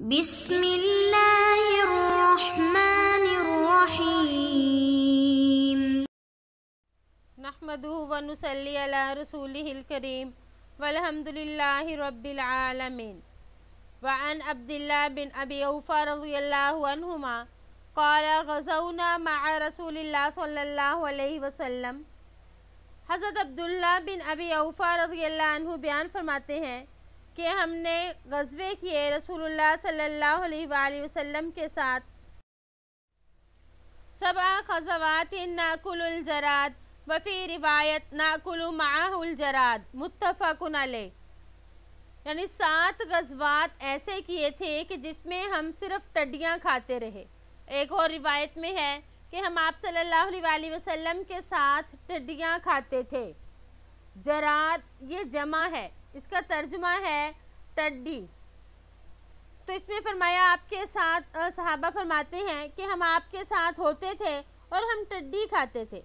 बिस्मिल्लाहिर्रहमानिर्रहीम नहमदहु व नुसल्ली अला रसूलिहिल करीम वलहम्दुलिल्लाहि रब्बिल आलमीन व अन अब्दुल्लाह बिन अबी औफा रज़ियल्लाहु अन्हुमा قال غزونا مع رسول الله صلى الله عليه वसल्लम हज़रत अब्दुल्ला बिन अबी औफा रज़ी अल्लाह बयान फरमाते हैं कि हमने गजबे किए रसूलुल्लाह सल्लल्लाहु अलैहि वसल्लम के साथ सबा खजवात नाकुलजराद वफ़ी रिवायत नाकुल माहुलजराद मुतफ़न यानी सात गजबात ऐसे किए थे कि जिसमें हम सिर्फ टड्डियाँ खाते रहे एक और रिवायत में है कि हम आप सल्लल्लाहु अलैहि वसल्लम के साथ टड्डियाँ खाते थे जरात ये जमा है इसका तर्जमा है टड्डी तो इसमें फरमाया आपके साथ साहबा फरमाते हैं कि हम आपके साथ होते थे और हम टड्डी खाते थे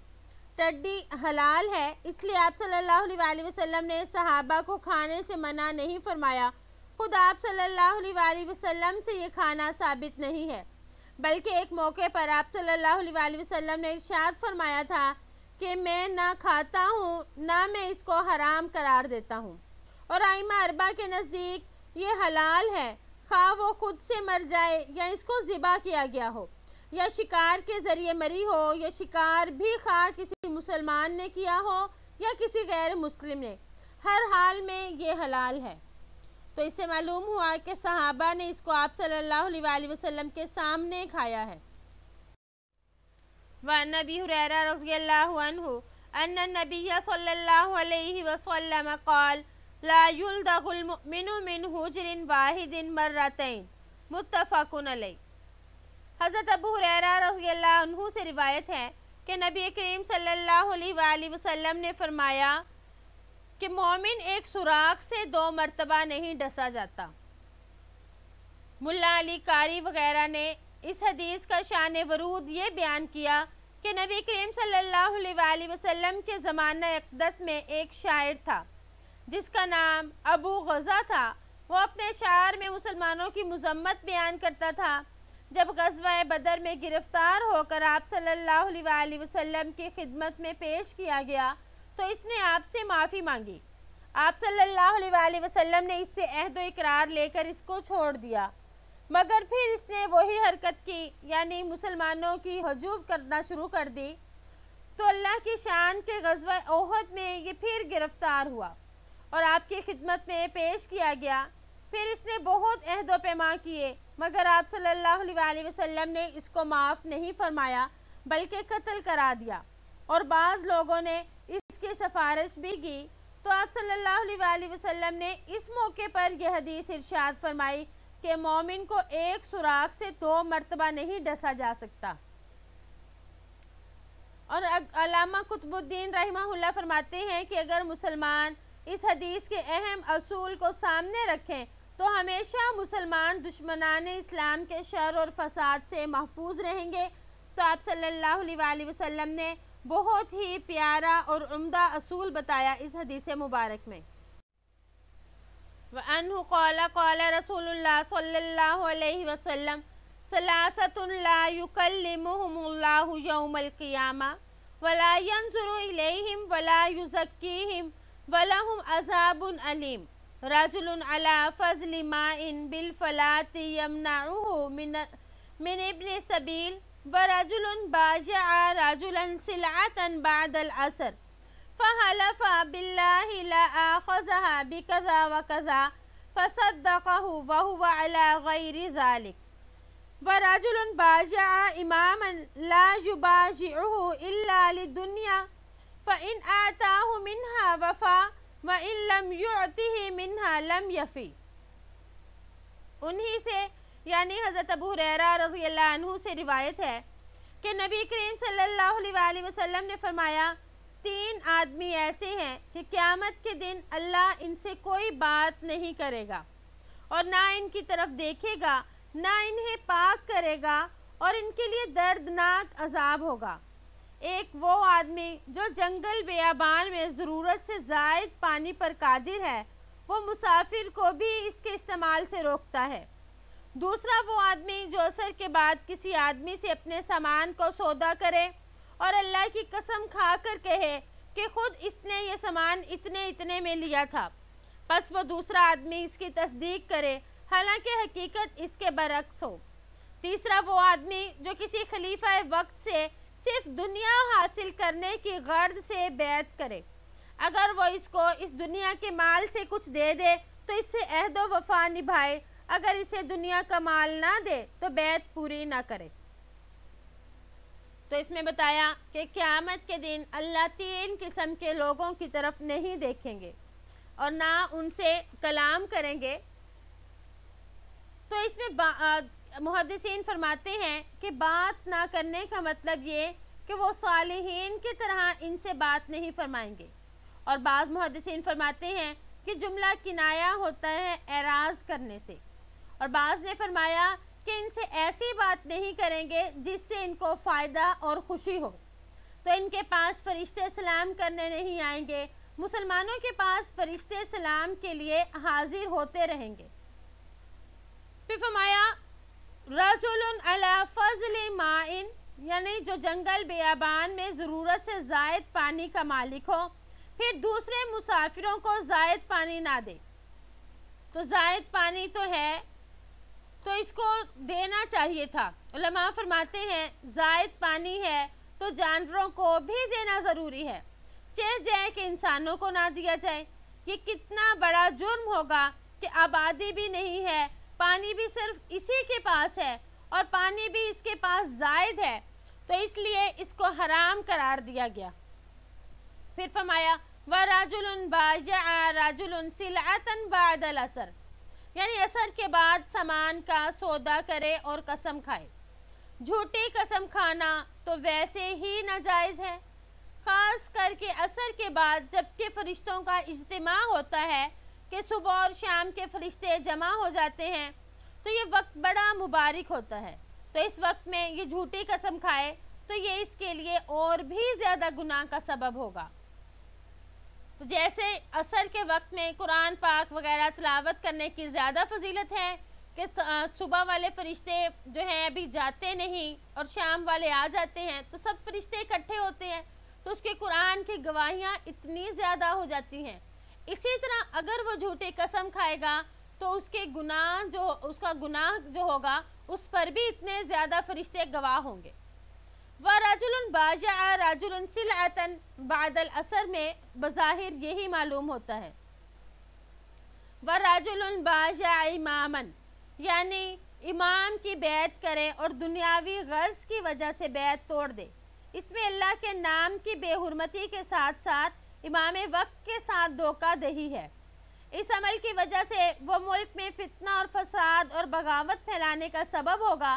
टड्डी हलाल है इसलिए आप सल्लल्लाहु अलैहि वसल्लम ने सहाबा को खाने से मना नहीं फरमाया खुद आप सल्लल्लाहु अलैहि वसल्लम से ये खाना साबित नहीं है बल्कि एक मौके पर आप सल्लल्लाहु अलैहि वसल्लम ने इर्शाद फरमाया था कि मैं ना खाता हूँ ना मैं इसको हराम करार देता हूँ और आइमा अरबा के नज़दीक ये हलाल है खा वो खुद से मर जाए या इसको ज़िबा किया गया हो या शिकार के ज़रिए मरी हो या शिकार भी खा किसी मुसलमान ने किया हो या किसी गैर मुस्लिम ने हर हाल में ये हलाल है तो इससे मालूम हुआ कि सहाबा ने इसको आप सल्लल्लाहु अलैहि वसल्लम के सामने खाया है व नबी हुरैरा रजी अल्लाह अन्न नबी सल्लल्लाहु अलैहि वसल्लम कॉल लायुलदमिन मिन हजरिन वाहिदिन मर्रतन मुतफ़न हज़रत अबू हुरैरा रज़ी से रिवायत है कि नबी करीम सल्लल्लाहु अलैहि वसल्लम ने फरमाया कि मोमिन एक सुराख से दो मरतबा नहीं डसा जाता मुल्ला अली कारी वगैरह ने इस हदीस का शान वरूद ये बयान किया कि नबी करीम सल्लल्लाहु अलैहि वसल्लम के ज़माना अकदस में एक शायर था जिसका नाम अबू गज़ा था वो अपने शार में मुसलमानों की मजम्मत बयान करता था जब गजवा बदर में गिरफ़्तार होकर आप सल्ला वसम की खिदमत में पेश किया गया तो इसने आपसे माफ़ी मांगी आप सल्ला वसम ने इससे अहद इकरार लेकर इसको छोड़ दिया मगर फिर इसने वही हरकत की यानी मुसलमानों की हजूब करना शुरू कर दी तो अल्लाह की शान के गजवा ओहद में ये फिर गिरफ़्तार हुआ और आपकी खिदमत में पेश किया गया फिर इसने बहुत अहद पैमा किए मगर आप सल्लल्लाहु अलैहि वसल्लम ने इसको माफ़ नहीं फरमाया बल्कि कत्ल करा दिया और बाज़ लोगों ने इसकी सिफारिश भी की तो आप सल्लल्लाहु अलैहि वसल्लम ने इस मौके पर यह हदीस इरशाद फरमाई कि मोमिन को एक सुराख से दो मरतबा नहीं डसा जा सकता और अलामा कुतुबुद्दीन रही फरमाते हैं कि अगर मुसलमान इस हदीस के अहम असूल को सामने रखें तो हमेशा मुसलमान दुश्मनान इस्लाम के शर और फसाद से महफूज रहेंगे तो आप सल्लल्लाहु अलैहि वसल्लम ने बहुत ही प्यारा और उम्दा असूल बताया इस हदीस मुबारक में वन रसूल वला वला ولهم عذاب أليم رجل على فضل ماء بالفلاة يمنعه من من ابن سبيل ورجل باجع رجلا سلعة بعد العصر فحلف بالله لا آخذها بكذا وكذا فصدقه وهو على غير ذلك ورجل باجع إماما لا يباجعه إلا للدنيا फ़िन आता मिनहा वफ़ा व इन लम युति ही मिनहा उन्हीं से यानी हज़रत अबू हुरैरा रजी अल्लाह से रिवायत है कि नबी करीम सल्लल्लाहु अलैहि ने फरमाया तीन आदमी ऐसे हैं कि क़्यामत के दिन अल्लाह इनसे कोई बात नहीं करेगा और ना इनकी तरफ देखेगा ना इन्हें पाक करेगा और इनके लिए दर्दनाक अजाब होगा एक वो आदमी जो जंगल बेबान में ज़रूरत से जायद पानी पर कादिर है वो मुसाफिर को भी इसके इस्तेमाल से रोकता है दूसरा वो आदमी जो असर के बाद किसी आदमी से अपने सामान को सौदा करे और अल्लाह की कसम खा कर कहे कि ख़ुद इसने ये सामान इतने इतने में लिया था बस वो दूसरा आदमी इसकी तस्दीक करे हालांकि हकीकत इसके बरक्स हो तीसरा वो आदमी जो किसी खलीफा वक्त से सिर्फ दुनिया हासिल करने की गर्द से बैत करे अगर वो इसको इस दुनिया के माल से कुछ दे दे तो इससे अहद वफा निभाए अगर इसे दुनिया का माल ना दे तो बैत पूरी ना करे तो इसमें बताया कि क़्यामत के दिन अल्लाह तीन किस्म के लोगों की तरफ नहीं देखेंगे और ना उनसे कलाम करेंगे तो इसमें मुहदसिन फरमाते हैं कि बात ना करने का मतलब ये कि वो सालहीन की तरह इनसे बात नहीं फरमाएंगे और बाज़ मुहदसिन फरमाते हैं कि जुमला किनाया होता है एराज करने से और बाज़ ने फरमाया कि इनसे ऐसी बात नहीं करेंगे जिससे इनको फ़ायदा और ख़ुशी हो तो इनके पास फ़रिश्ते सलाम करने नहीं आएंगे मुसलमानों के पास फ़रिश्ते सलाम के लिए हाजिर होते रहेंगे फिर फरमाया रजुलन अला फजल माइन यानी जो जंगल बेआबान में ज़रूरत से जायद पानी का मालिक हो फिर दूसरे मुसाफिरों को जायद पानी ना दे तो जायद पानी तो है तो इसको देना चाहिए था लमा फरमाते हैं जायद पानी है तो जानवरों को भी देना ज़रूरी है चेह जाए कि इंसानों को ना दिया जाए ये कितना बड़ा जुर्म होगा कि आबादी भी नहीं है पानी भी सिर्फ इसी के पास है और पानी भी इसके पास जायद है तो इसलिए इसको हराम करार दिया गया फिर फरमाया व राजुल राजुल सिलातन बादल असर यानी असर के बाद सामान का सौदा करे और कसम खाए झूठी कसम खाना तो वैसे ही नाजायज़ है ख़ास करके असर के बाद जबकि फ़रिश्तों का इज्तम होता है कि सुबह और शाम के फरिश्ते जमा हो जाते हैं तो ये वक्त बड़ा मुबारक होता है तो इस वक्त में ये झूठी कसम खाए तो ये इसके लिए और भी ज़्यादा गुनाह का सबब होगा तो जैसे असर के वक्त में कुरान पाक वगैरह तलावत करने की ज़्यादा फजीलत है कि सुबह वाले फरिश्ते जो हैं अभी जाते नहीं और शाम वाले आ जाते हैं तो सब फरिश्ते इकट्ठे होते हैं तो उसके कुरान की गवाहियाँ इतनी ज़्यादा हो जाती हैं इसी तरह अगर वो झूठी कसम खाएगा तो उसके गुनाह जो उसका गुनाह जो होगा उस पर भी इतने ज़्यादा फरिश्ते गवाह होंगे व राजुल बाजा राजुल सिलातन बादल असर में बज़ाहिर यही मालूम होता है व राजुल बाजा इमामन यानी इमाम की बैत करें और दुनियावी गर्ज की वजह से बैत तोड़ दे इसमें अल्लाह के नाम की बेहरमती के साथ साथ इमाम वक्त के साथ धोखा दही है इस अमल की वजह से वो मुल्क में फितना और फसाद और बगावत फैलाने का सबब होगा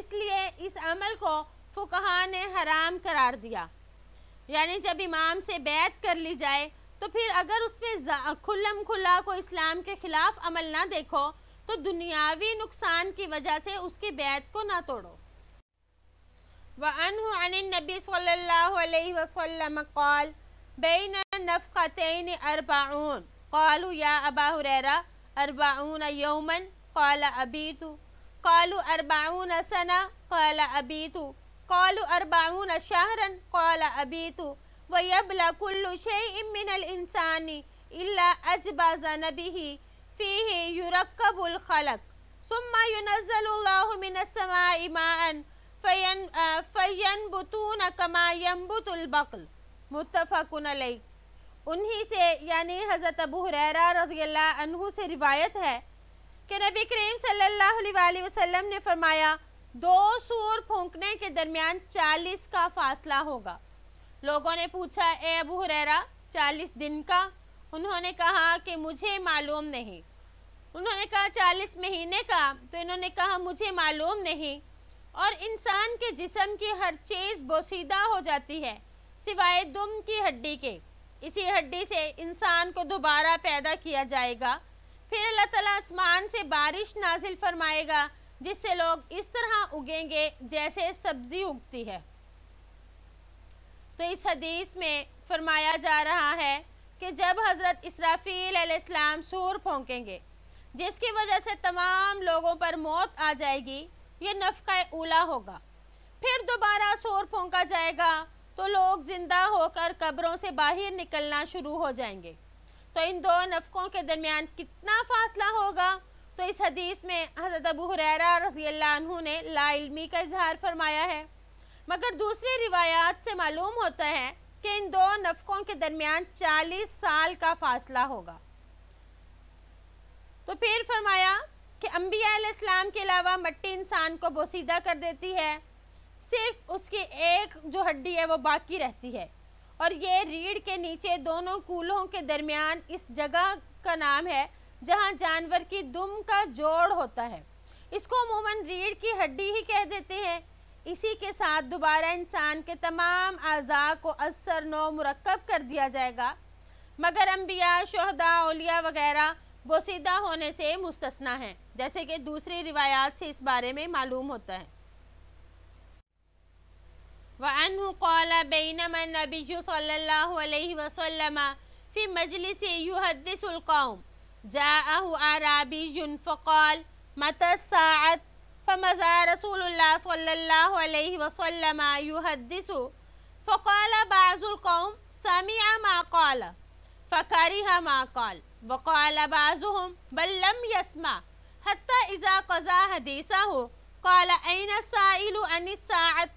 इसलिए इस अमल को फुकहा ने हराम करार दिया यानी जब इमाम से बैत कर ली जाए तो फिर अगर उसमें खुल्लम खुला को इस्लाम के ख़िलाफ़ अमल ना देखो तो दुनियावी नुकसान की वजह से उसकी बैत को ना तोड़ो वन नबी सल्ला نفقتين أربعون قالوا يا أبا هريرة أربعون يوما قال أبيت قالوا أربعون سنة قال أبيت قالوا أربعون شهرا قال أبيت ويبلى كل شيء من الإنسان إلا أجبى زنبه فيه يركب الخلق ثم ينزل الله من السماء ماء فين فينبتون كما ينبت البقل متفق عليه उन्हीं से यानी हज़रत अबू हुरैरा रजील्ला अनहु से रिवायत है कि नबी करीम सल्लल्लाहु अलैहि वसल्लम ने फरमाया दो सूर फूंकने के दरमियान चालीस का फासला होगा लोगों ने पूछा ए अबू हुरैरा चालीस दिन का उन्होंने कहा कि मुझे मालूम नहीं उन्होंने कहा चालीस महीने का तो इन्होंने कहा मुझे मालूम नहीं और इंसान के जिसम की हर चीज़ बोसीदा हो जाती है सिवाय दुम की हड्डी के इसी हड्डी से इंसान को दोबारा पैदा किया जाएगा फिर अल्लाह ताला आसमान से बारिश नाजिल फरमाएगा जिससे लोग इस तरह उगेंगे जैसे सब्जी उगती है तो इस हदीस में फरमाया जा रहा है कि जब हज़रत इसराफील अलैहिस्सलाम सूर फोंकेंगे जिसकी वजह से तमाम लोगों पर मौत आ जाएगी ये नफका उला होगा फिर दोबारा सूर फोंका जाएगा तो लोग जिंदा होकर कब्रों से बाहर निकलना शुरू हो जाएंगे तो इन दो नफकों के दरमियान कितना फासला होगा तो इस हदीस में हज़रत अबू हुरैरा रजी अल्लाह ने लाइलमी का इजहार फरमाया है मगर दूसरी रिवायात से मालूम होता है कि इन दो नफकों के दरमियान चालीस साल का फासला होगा तो फिर फरमाया कि अम्बिया के अलावा मट्टी इंसान को बोसीदा कर देती है सिर्फ उसकी एक जो हड्डी है वो बाकी रहती है और ये रीढ़ के नीचे दोनों कूल्हों के दरमियान इस जगह का नाम है जहाँ जानवर की दुम का जोड़ होता है इसको अमूमन रीढ़ की हड्डी ही कह देते हैं इसी के साथ दोबारा इंसान के तमाम अज़ा को असर नो मरकब कर दिया जाएगा मगर अम्बिया शहदा ओलिया वगैरह बोसीदा होने से मुस्तना हैं जैसे कि दूसरी रिवायात से इस बारे में मालूम होता है وعنه قال بينما النبي صلى الله عليه وسلم في مجلس يحدث القوم جاءه أعرابي فقال متى الساعة فمزى رسول الله صلى الله عليه وسلم يحدث فقال بعض القوم سمع ما قال فكره ما قال وقال بعضهم بل لم يسمع حتى إذا قضى حديثه قال أين السائل عن الساعة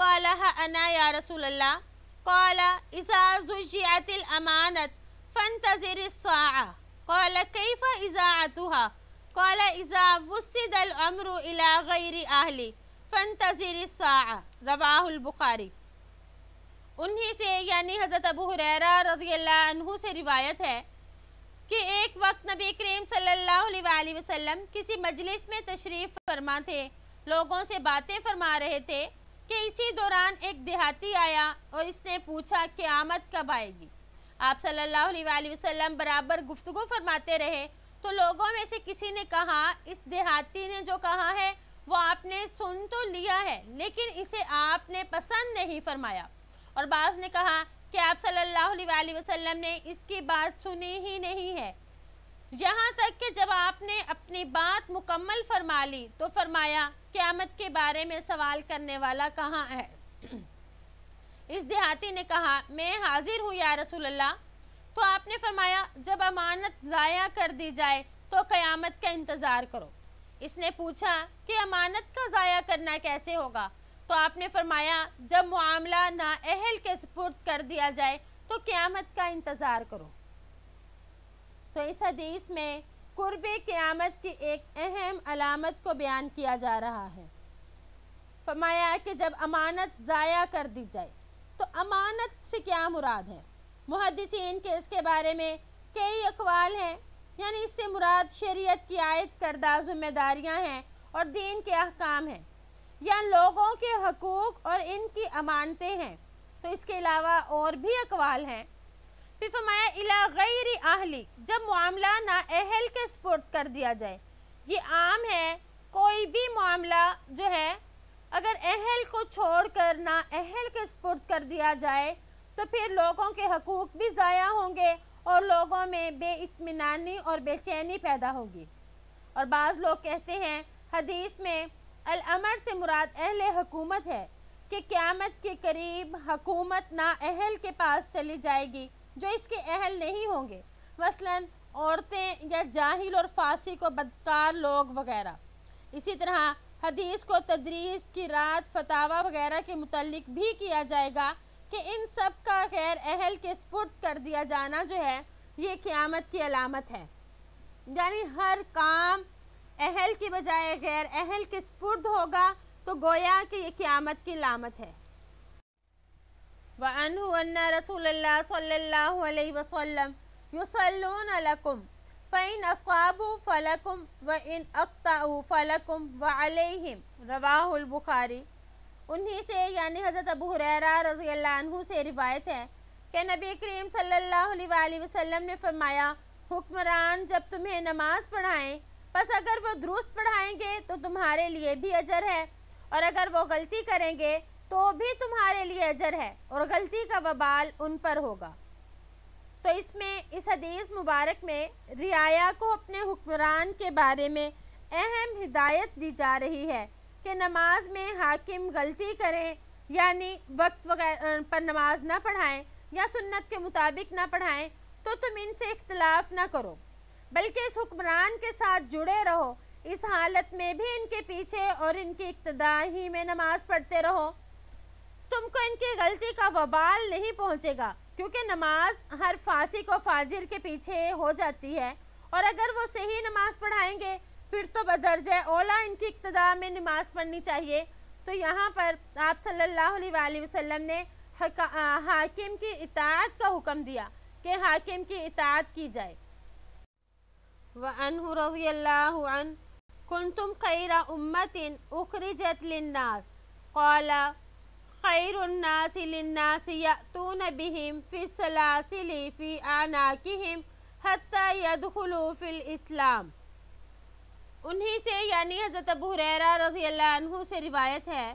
انا يا رسول الله قال اذا زجعت الامانه فانتظر الساعه قال كيف اذاعتها قال اذا وسد الامر الى غير اهلي فانتظر الساعه رواه البخاري उन्हीं से यानी हज़रत अबू हुरैरा रजी अल्लाह से रिवायत है कि एक वक्त नबी करीम सल्लल्लाहु अलैहि वसल्लम किसी मजलिस में तशरीफ़ फरमा थे लोगों से बातें फरमा रहे थे कि इसी दौरान एक देहाती आया और इसने पूछा कि आमद कब आएगी आप सल्लल्लाहु अलैहि वसल्लम बराबर गुफ्तगु फरमाते रहे तो लोगों में से किसी ने कहा इस देहाती ने जो कहा है वो आपने सुन तो लिया है लेकिन इसे आपने पसंद नहीं फरमाया और बाज़ ने कहा कि आप सल्लल्लाहु अलैहि वसल्लम ने इसकी बात सुनी ही नहीं है यहाँ तक कि जब आपने अपनी बात मुकम्मल फरमा ली तो फरमाया क़्यामत के बारे में सवाल करने वाला कहाँ है इस देहाती ने कहा मैं हाजिर हूँ या रसूल अल्लाह तो आपने फरमाया जब अमानत ज़ाया कर दी जाए तो क़यामत का इंतज़ार करो इसने पूछा कि अमानत का ज़ाया करना कैसे होगा तो आपने फरमाया जब मामला नाअहल के सपुर्द कर दिया जाए तो क़्यामत का इंतज़ार करो तो इस हदीस में कुर्ब क़्यामत की एक अहम अलामत को बयान किया जा रहा है फरमाया कि जब अमानत ज़ाया कर दी जाए तो अमानत से क्या मुराद है मुहदसिन के इसके बारे में कई अकवाल हैं यानी इससे मुराद शरीयत की आयद करदा जिम्मेदारियाँ हैं और दीन के अहकाम हैं या लोगों के हकूक़ और इनकी अमानतें हैं तो इसके अलावा और भी अकवाल हैं फिर फरमाया इला गैर आहली जब मामला ना अहल के सपोर्ट कर दिया जाए ये आम है कोई भी मामला जो है अगर अहल को छोड़ कर ना अहल के सपोर्ट कर दिया जाए तो फिर लोगों के हकूक भी ज़ाया होंगे और लोगों में बेतमानी और बेचैनी पैदा होगी और बाज़ लोग कहते हैं हदीस में अलमर से मुराद अहल हकूमत है कि क़्यामत के करीब हकूमत ना अहल के पास चली जाएगी जो इसके अहल नहीं होंगे मसलन औरतें या जाहिल और फांसी को बदकार लोग वगैरह इसी तरह हदीस को तदरीस की रात फतावा वगैरह के मतलब भी किया जाएगा कि इन सब का गैर अहल के स्पुट कर दिया जाना जो है ये क़्यामत की अलामत है यानी हर काम अहल की बजाय गैर अहल के स्पुर्द होगा तो गोया कि ये क़्यामत की लामत है وعنه أن رسول الله صلى الله عليه وسلم يصلون لكم فإن أصابوا فلكم وإن अक्ताऊ فلكم وعليهم رواه البخاري उन्हीं से यानी हज़रत अबू हुरैरा रज़ी अल्लाह से रिवायत है कि नबी करीम सल्लल्लाहु अलैहि वसल्लम ने फरमाया हुक्मरान जब तुम्हें नमाज़ पढ़ाएं बस अगर वो दुरुस्त पढ़ाएंगे तो तुम्हारे लिए भी अजर है और अगर वो गलती करेंगे तो भी तुम्हारे लिए अजर है और गलती का वबाल उन पर होगा तो इसमें इस हदीस मुबारक में रियाया को अपने हुक्मरान के बारे में अहम हिदायत दी जा रही है कि नमाज में हाकिम गलती करें यानी वक्त वगैरह पर नमाज ना पढ़ाएं या सुन्नत के मुताबिक ना पढ़ाएं तो तुम इनसे इख्तलाफ ना करो बल्कि इस हुक्मरान के साथ जुड़े रहो इस हालत में भी इनके पीछे और इनकी इब्तदा ही में नमाज़ पढ़ते रहो तुमको इनकी गलती का वबाल नहीं पहुंचेगा क्योंकि नमाज हर फांसी को फाजिर के पीछे हो जाती है और अगर वो सही नमाज पढ़ाएंगे फिर तो बदर्ज ओला इनकी इब्तदा में नमाज पढ़नी चाहिए तो यहाँ पर आप सल्लल्लाहु अलैहि वसल्लम ने हाकिम की इतात का हुक्म दिया कि हाकिम की इतात की जाए वन रजी अल्लाह कुन कौला खैरुन्नास लिन्नास यतून बिहिम फि सलासिल फी आनाकिहिम हत्ता यदखुलू फिल इस्लाम उन्हीं से यानी हज़रत अबू हुरैरा रजी अल्लाह से रिवायत है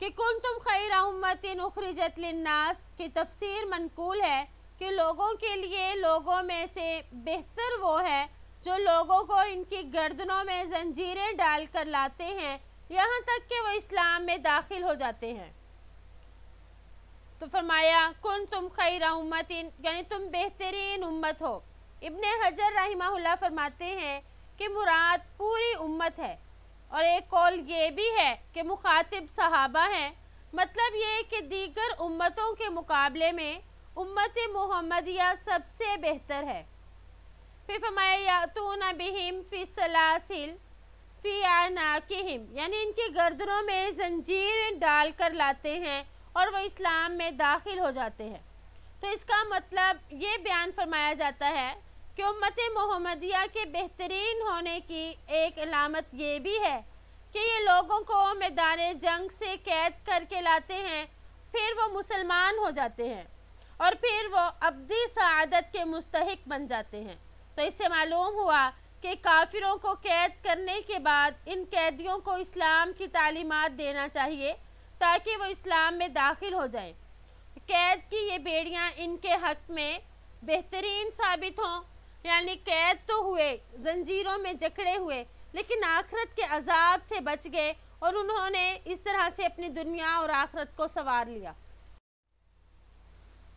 कि कुन तुम खैर उम्मतिन उखरजत लिन्नास की तफसीर मनकूल है कि लोगों के लिए लोगों में से बेहतर वो है जो लोगों को इनकी गर्दनों में जंजीरें डाल कर लाते हैं यहाँ तक कि वो इस्लाम में दाखिल हो जाते हैं तो फरमाया कुन तुम खैर उम्मत यानी तुम बेहतरीन उम्मत हो इबन हजर रही फरमाते हैं कि मुराद पूरी उम्मत है और एक कौल ये भी है कि मुखातिब सहाबा हैं मतलब ये कि दीगर उम्मतों के मुकाबले में उम्मत मोहम्मदिया सबसे बेहतर है फिर फरमाया तो नबीम फ़िसलासिल फ़ी यानी इनकी गर्दनों में जंजीर डाल कर लाते हैं और वो इस्लाम में दाखिल हो जाते हैं तो इसका मतलब ये बयान फरमाया जाता है कि उम्मत मोहम्मदिया के बेहतरीन होने की एक अलामत ये भी है कि ये लोगों को मैदान जंग से कैद करके लाते हैं फिर वो मुसलमान हो जाते हैं और फिर वो अबदी सदत के मुस्तक बन जाते हैं तो इससे मालूम हुआ कि काफिरों को कैद करने के बाद इन कैदियों को इस्लाम की तालीमत देना चाहिए ताकि वो इस्लाम में दाखिल हो जाएं। कैद की ये बेड़ियाँ इनके हक में बेहतरीन साबित हों यानी कैद तो हुए जंजीरों में जकड़े हुए लेकिन आखरत के अजाब से बच गए और उन्होंने इस तरह से अपनी दुनिया और आखरत को संवार लिया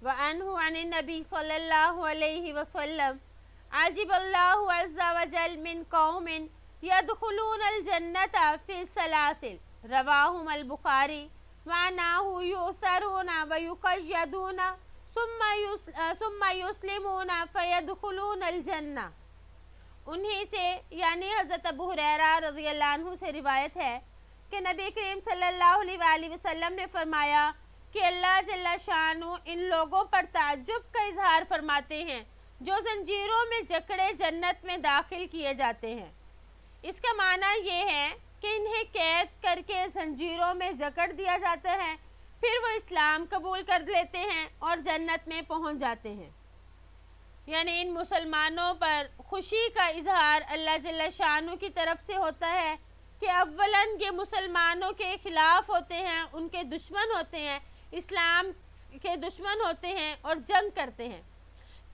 वन नबी सल्लल्लाहु عجب الله عز وجل من قوم يدخلون الجنة في कौमिन यदखलूनजन्नत البخاري معناه يؤثرون ويقيدون ثم ثم يسلمون فيدخلون الجنة उन्हीं से यानी हज़रत अबू हुरैरा रजी अल्लाह से रिवायत है कि नबी करीम सल्लल्लाहु अलैहि वसल्लम ने फरमाया कि अल्लाह जल्ला शाह इन लोगों पर ताज्जुब का इजहार फरमाते हैं जो जंजीरों में जकड़े जन्नत में दाखिल किए जाते हैं इसका माना यह है कि इन्हें कैद करके जंजीरों में जकड़ दिया जाता है फिर वो इस्लाम कबूल कर लेते हैं और जन्नत में पहुंच जाते हैं यानी इन मुसलमानों पर खुशी का इजहार अल्लाह जल्ला की तरफ से होता है कि अव्वलन ये मुसलमानों के ख़िलाफ़ होते हैं उनके दुश्मन होते हैं इस्लाम के दुश्मन होते हैं और जंग करते हैं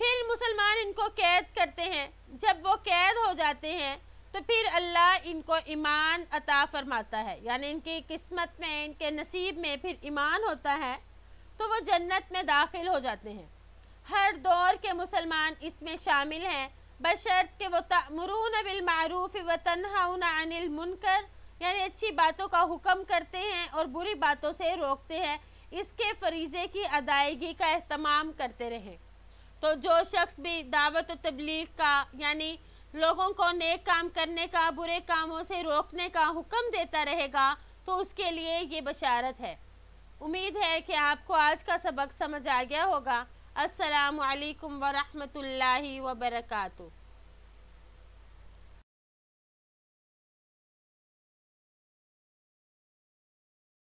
फिर मुसलमान इनको कैद करते हैं जब वो कैद हो जाते हैं तो फिर अल्लाह इनको ईमान अता फरमाता है यानी इनकी किस्मत में इनके नसीब में फिर ईमान होता है तो वो जन्नत में दाखिल हो जाते हैं हर दौर के मुसलमान इसमें शामिल हैं बशर्त के वो तमरून बिलमूफ़ व तनहाउन अनिल मुनकर यानी अच्छी बातों का हुक्म करते हैं और बुरी बातों से रोकते हैं इसके फरीज़े की अदायगी का अहतमाम करते रहें तो जो शख्स भी दावत और तबलीग का यानी लोगों को नेक काम करने का बुरे कामों से रोकने का हुक्म देता रहेगा तो उसके लिए ये बशारत है उम्मीद है कि आपको आज का सबक समझ आ गया होगा असलकम वरहमल वर्का